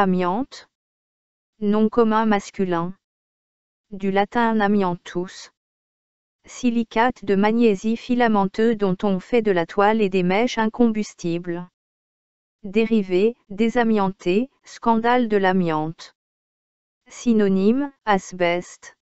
Amiante. Nom commun masculin. Du latin amiantus. Silicate de magnésie filamenteux dont on fait de la toile et des mèches incombustibles. Dérivé, désamianté, scandale de l'amiante. Synonyme, asbeste.